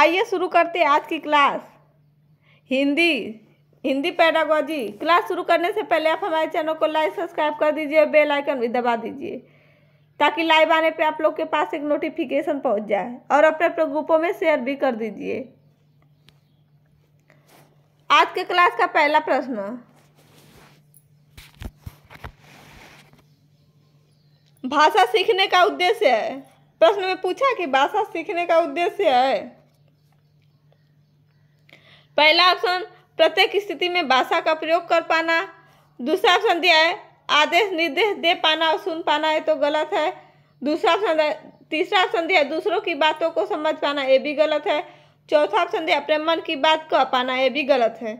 आइए शुरू करते हैं आज की class Hindi Hindi pedagogy class शुरू करने से पहले आप हमारे चैनल को लाइक सब्सक्राइब कर दीजिए बेल आइकन भी दबा दीजिए ताकि लाइव आने पे आप लोग के पास एक नोटिफिकेशन पहुंच जाए और अपने अपने ग्रुपों में शेयर भी कर दीजिए आज के क्लास का पहला प्रश्न भाषा सीखने का उद्देश्य है प्रश्न में पूछा कि भाषा सीखने का उद्देश्य है पहला ऑप्शन प्रत्येक स्थिति में भाषा का प्रयोग कर पाना दूसरा ऑप्शन दिया है आदेश निर्देश दे पाना और सुन पाना है तो गलत है दूसरा ऑप्शन तीसरा ऑप्शन दिया दूसरों की बातों को समझ पाना ये भी गलत है चौथा ऑप्शन दिया अपने मन की बात कह पाना ये भी गलत है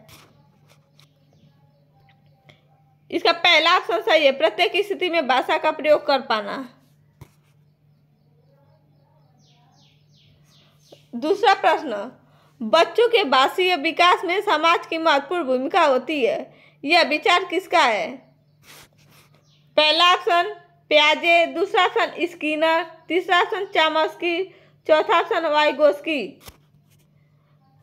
इसका पहला ऑप्शन सही है प्रत्येक स्थिति में भाषा का प्रयोग कर पाना दूसरा प्रश्न बच्चों के भाषीय विकास में समाज की महत्वपूर्ण भूमिका होती है यह विचार किसका है पहला ऑप्शन प्याजे दूसरा ऑप्शन स्किनर तीसरा ऑप्शन चामस्की चौथा ऑप्शन वाइगोस्की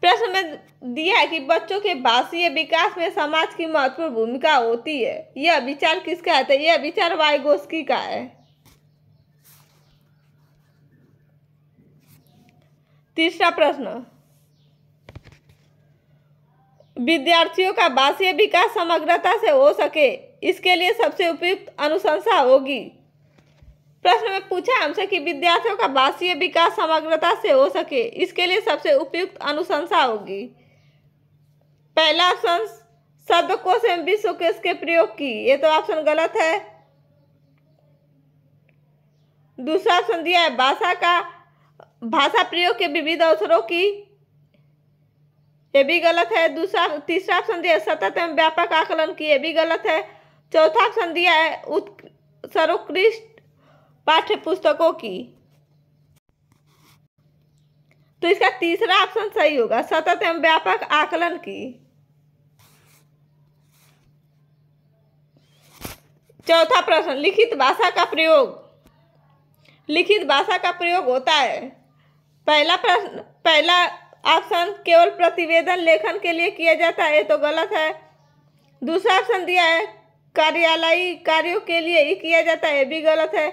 प्रश्न में दिया है कि बच्चों के भाषीय विकास में समाज की महत्वपूर्ण भूमिका होती है यह विचार किसका है तो यह विचार वाइगोस्की का है तीसरा प्रश्न विद्यार्थियों का भाषीय विकास समग्रता से हो सके इसके लिए सबसे उपयुक्त अनुशंसा होगी प्रश्न में पूछा हमसे कि विद्यार्थियों का भाषीय विकास समग्रता से हो सके इसके लिए सबसे उपयुक्त अनुशंसा होगी पहला ऑप्शन शब्दकोश एवं विश्व के प्रयोग की ये तो ऑप्शन गलत है दूसरा ऑप्शन दिया है भाषा का भाषा प्रयोग के विविध अवसरों की ये भी गलत है दूसरा तीसरा ऑप्शन दिया सतत एवं व्यापक आकलन की ये भी गलत है चौथा ऑप्शन दिया है सर्वोत्कृष्ट पाठ्य पुस्तकों की तो इसका तीसरा ऑप्शन सही होगा सतत एवं व्यापक आकलन की चौथा प्रश्न लिखित भाषा का प्रयोग लिखित भाषा का प्रयोग होता है पहला प्रश्न पहला ऑप्शन केवल प्रतिवेदन लेखन के लिए किया जाता है तो गलत है दूसरा ऑप्शन दिया है कार्यालयी कार्यों के लिए ही किया जाता है भी गलत है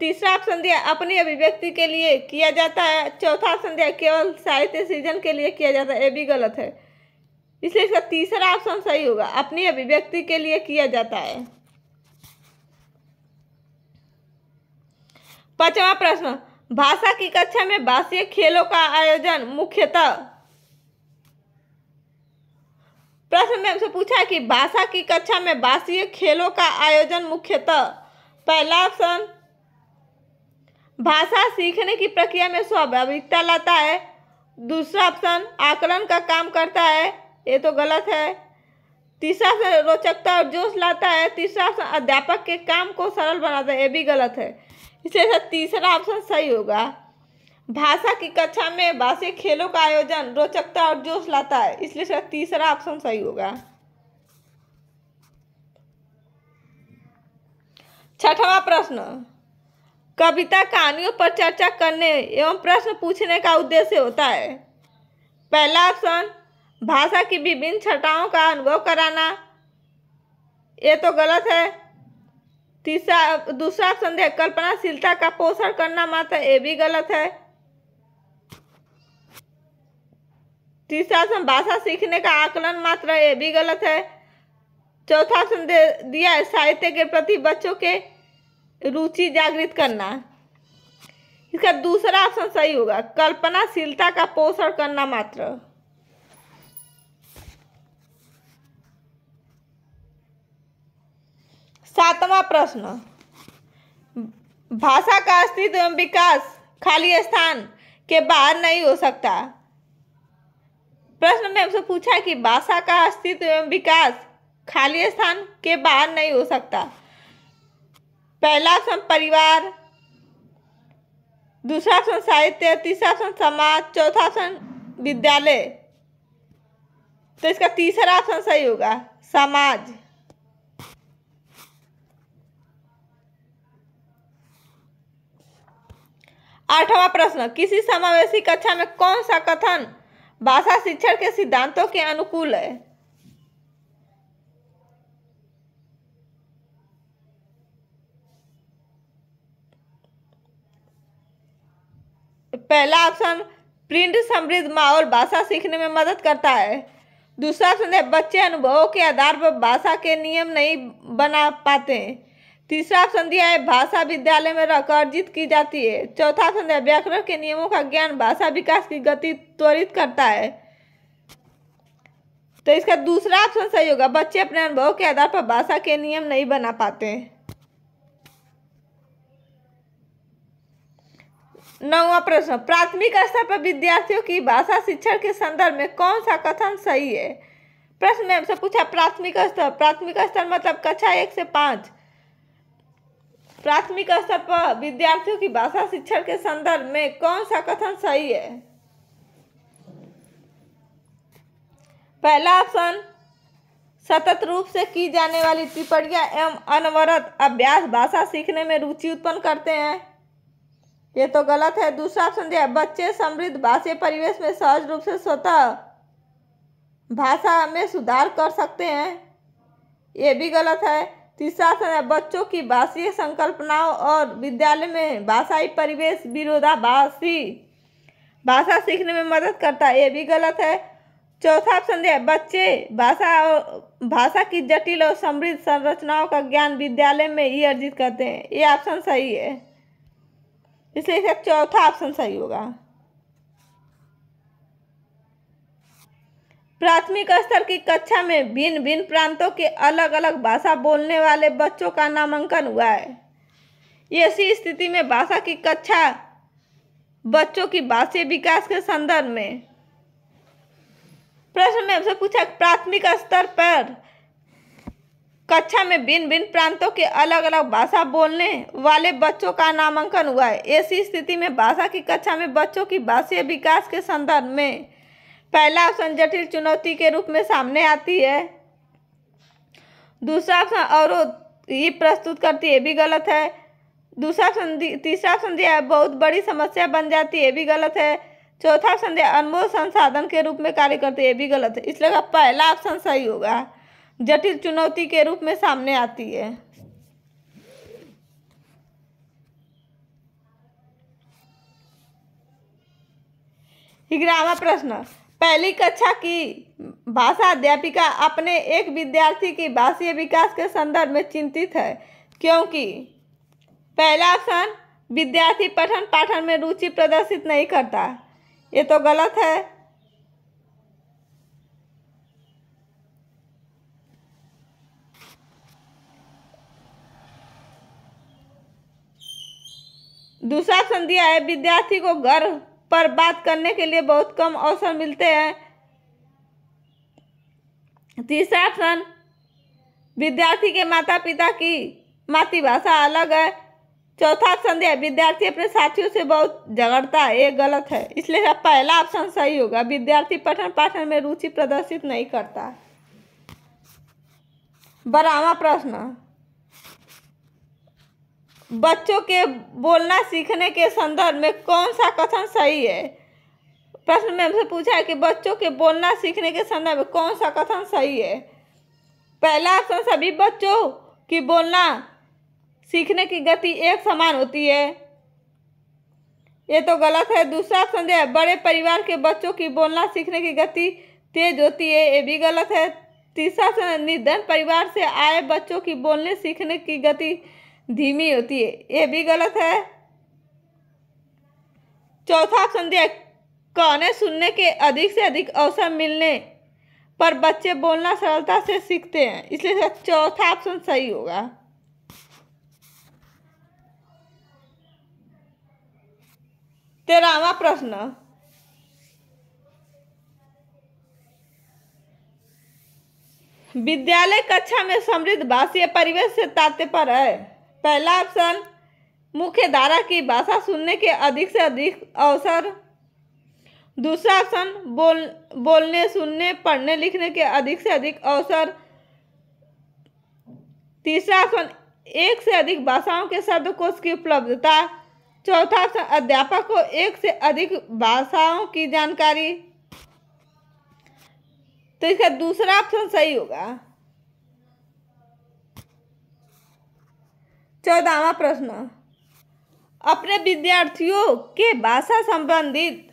तीसरा ऑप्शन दिया अपनी अभिव्यक्ति के लिए किया जाता है चौथा ऑप्शन दिया केवल साहित्य सृजन के लिए किया जाता है ये भी गलत है इसलिए इसका तीसरा ऑप्शन सही होगा अपनी अभिव्यक्ति के लिए किया जाता है पांचवा प्रश्न भाषा की कक्षा में भाषीय खेलों का आयोजन मुख्यतः प्रश्न में हमसे पूछा है कि भाषा की कक्षा में भाषीय खेलों का आयोजन मुख्यतः पहला ऑप्शन भाषा सीखने की प्रक्रिया में स्वाभाविकता लाता है दूसरा ऑप्शन आकलन का काम करता है ये तो गलत है तीसरा ऑप्शन रोचकता और जोश लाता है तीसरा ऑप्शन अध्यापक के काम को सरल बनाता है ये भी गलत है इसलिए तो तीसरा ऑप्शन सही होगा भाषा की कक्षा में भाषी खेलों का आयोजन रोचकता और जोश लाता है इसलिए सर तीसरा ऑप्शन सही होगा छठवां प्रश्न कविता कहानियों पर चर्चा करने एवं प्रश्न पूछने का उद्देश्य होता है पहला ऑप्शन भाषा की विभिन्न छटाओं का अनुभव कराना ये तो गलत है तीसरा दूसरा संदेह कल्पनाशीलता का पोषण करना मात्र ये भी गलत है तीसरा ऑप्शन भाषा सीखने का आकलन मात्र ये भी गलत है चौथा संदेश दिया है साहित्य के प्रति बच्चों के रुचि जागृत करना इसका दूसरा ऑप्शन सही होगा कल्पनाशीलता का पोषण करना मात्र सातवां प्रश्न भाषा का अस्तित्व एवं विकास खाली स्थान के बाहर नहीं हो सकता प्रश्न में हमसे पूछा कि भाषा का अस्तित्व एवं विकास खाली स्थान के बाहर नहीं हो सकता पहला सम परिवार दूसरा सन साहित्य तीसरा ऑप्शन समाज चौथा सन विद्यालय तो इसका तीसरा ऑप्शन सही होगा समाज आठवां प्रश्न किसी समावेशी कक्षा में कौन सा कथन भाषा शिक्षण के सिद्धांतों के अनुकूल है पहला ऑप्शन प्रिंट समृद्ध माहौल भाषा सीखने में मदद करता है दूसरा ऑप्शन है बच्चे अनुभवों के आधार पर भाषा के नियम नहीं बना पाते हैं तीसरा ऑप्शन दिया है भाषा विद्यालय में रख अर्जित की जाती है चौथा ऑप्शन दिया व्याकरण के नियमों का ज्ञान भाषा विकास की गति त्वरित करता है तो इसका दूसरा ऑप्शन सही होगा बच्चे अपने अनुभव के आधार पर भाषा के नियम नहीं बना पाते नौवा प्रश्न प्राथमिक स्तर पर विद्यार्थियों की भाषा शिक्षण के संदर्भ में कौन सा कथन सही है प्रश्न में हमसे पूछा प्राथमिक स्तर प्राथमिक स्तर मतलब कक्षा एक से पाँच प्राथमिक स्तर पर विद्यार्थियों की भाषा शिक्षण के संदर्भ में कौन सा कथन सही है पहला ऑप्शन सतत रूप से की जाने वाली टिप्पणियाँ एवं अनवरत अभ्यास भाषा सीखने में रुचि उत्पन्न करते हैं ये तो गलत है दूसरा ऑप्शन दिया बच्चे समृद्ध भाषा परिवेश में सहज रूप से स्वतः भाषा में सुधार कर सकते हैं ये भी गलत है तीसरा है बच्चों की भाषीय संकल्पनाओं और विद्यालय में भाषाई परिवेश विरोधाभासी भाषा सीखने में मदद करता है ये भी गलत है चौथा ऑप्शन है बच्चे भाषा और भाषा की जटिल और समृद्ध संरचनाओं का ज्ञान विद्यालय में ही अर्जित करते हैं ये ऑप्शन सही है इसलिए इसका चौथा ऑप्शन सही होगा प्राथमिक स्तर की कक्षा में भिन्न भिन्न प्रांतों के अलग अलग भाषा बोलने वाले बच्चों का नामांकन हुआ है ऐसी स्थिति में भाषा की कक्षा बच्चों की भाषीय विकास के संदर्भ में प्रश्न में हमसे पूछा प्राथमिक स्तर पर कक्षा में भिन्न भिन्न प्रांतों के अलग अलग भाषा बोलने वाले बच्चों का नामांकन हुआ है ऐसी स्थिति में भाषा की कक्षा में बच्चों की भाषीय विकास के संदर्भ में पहला ऑप्शन जटिल चुनौती के रूप में सामने आती है दूसरा ऑप्शन और ये प्रस्तुत करती है भी गलत है दूसरा ऑप्शन तीसरा ऑप्शन दिया बहुत बड़ी समस्या बन जाती है भी गलत है चौथा ऑप्शन दिया अनमोल संसाधन के रूप में कार्य करती है भी गलत है इसलिए पहला ऑप्शन सही होगा जटिल चुनौती के रूप में सामने आती है ग्यारहवा प्रश्न पहली कक्षा की भाषा अध्यापिका अपने एक विद्यार्थी की भाषीय विकास के संदर्भ में चिंतित है क्योंकि पहला ऑप्शन विद्यार्थी पठन पाठन में रुचि प्रदर्शित नहीं करता ये तो गलत है दूसरा ऑप्शन दिया है विद्यार्थी को गर्व पर बात करने के लिए बहुत कम अवसर मिलते हैं तीसरा प्रश्न विद्यार्थी के माता पिता की मातृभाषा अलग है चौथा ऑप्शन दिया विद्यार्थी अपने साथियों से बहुत झगड़ता है ये गलत है इसलिए पहला ऑप्शन सही होगा विद्यार्थी पठन पाठन में रुचि प्रदर्शित नहीं करता बरावा प्रश्न बच्चों के बोलना सीखने के संदर्भ में कौन सा कथन सही है प्रश्न में हमसे पूछा है कि बच्चों के बोलना सीखने के संदर्भ में कौन सा कथन सही है पहला ऑप्शन सभी बच्चों की बोलना सीखने की गति एक समान होती है ये तो गलत है दूसरा ऑप्शन है बड़े परिवार के बच्चों की बोलना सीखने की गति तेज होती है ये भी गलत है तीसरा निर्धन परिवार से आए बच्चों की बोलने सीखने की गति धीमी होती है ये भी गलत है चौथा ऑप्शन दिया कहने सुनने के अधिक से अधिक अवसर मिलने पर बच्चे बोलना सरलता से सीखते हैं इसलिए चौथा ऑप्शन सही होगा तेरहवा प्रश्न विद्यालय कक्षा में समृद्ध भाषीय परिवेश से तात्पर्य है पहला ऑप्शन मुख्य धारा की भाषा सुनने के अधिक से अधिक अवसर दूसरा ऑप्शन बोल बोलने सुनने पढ़ने लिखने के अधिक से अधिक अवसर तीसरा ऑप्शन एक से अधिक भाषाओं के शब्दकोश की उपलब्धता चौथा ऑप्शन अध्यापक को एक से अधिक भाषाओं की जानकारी तो इसका दूसरा ऑप्शन सही होगा चौदहवा प्रश्न अपने विद्यार्थियों के भाषा संबंधित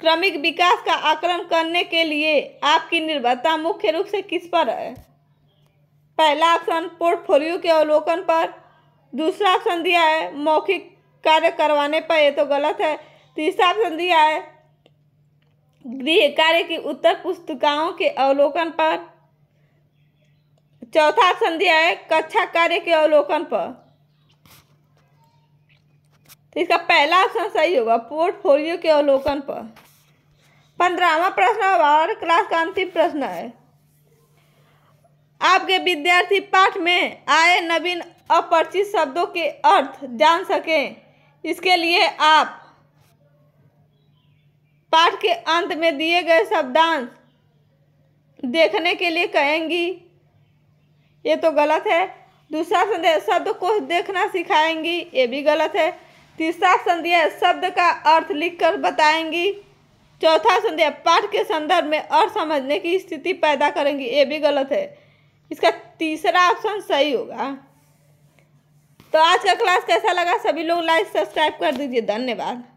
क्रमिक विकास का आकलन करने के लिए आपकी निर्भरता मुख्य रूप से किस पर है पहला ऑप्शन पोर्टफोलियो के अवलोकन पर दूसरा ऑप्शन दिया है मौखिक कार्य करवाने पर यह तो गलत है तीसरा ऑप्शन दिया है गृह कार्य की उत्तर पुस्तिकाओं के अवलोकन पर चौथा ऑप्शन दिया है कक्षा कार्य के अवलोकन पर तो इसका पहला ऑप्शन सही होगा पोर्टफोलियो के अवलोकन पर पंद्रहवा प्रश्न और क्लास का अंतिम प्रश्न है आपके विद्यार्थी पाठ में आए नवीन अपरिचित शब्दों के अर्थ जान सकें इसके लिए आप पाठ के अंत में दिए गए शब्दांश देखने के लिए कहेंगी ये तो गलत है दूसरा शब्द को देखना सिखाएंगी ये भी गलत है तीसरा संध्या शब्द का अर्थ लिखकर बताएंगी चौथा संध्या पाठ के संदर्भ में अर्थ समझने की स्थिति पैदा करेंगी ये भी गलत है इसका तीसरा ऑप्शन सही होगा तो आज का क्लास कैसा लगा सभी लोग लाइक सब्सक्राइब कर दीजिए धन्यवाद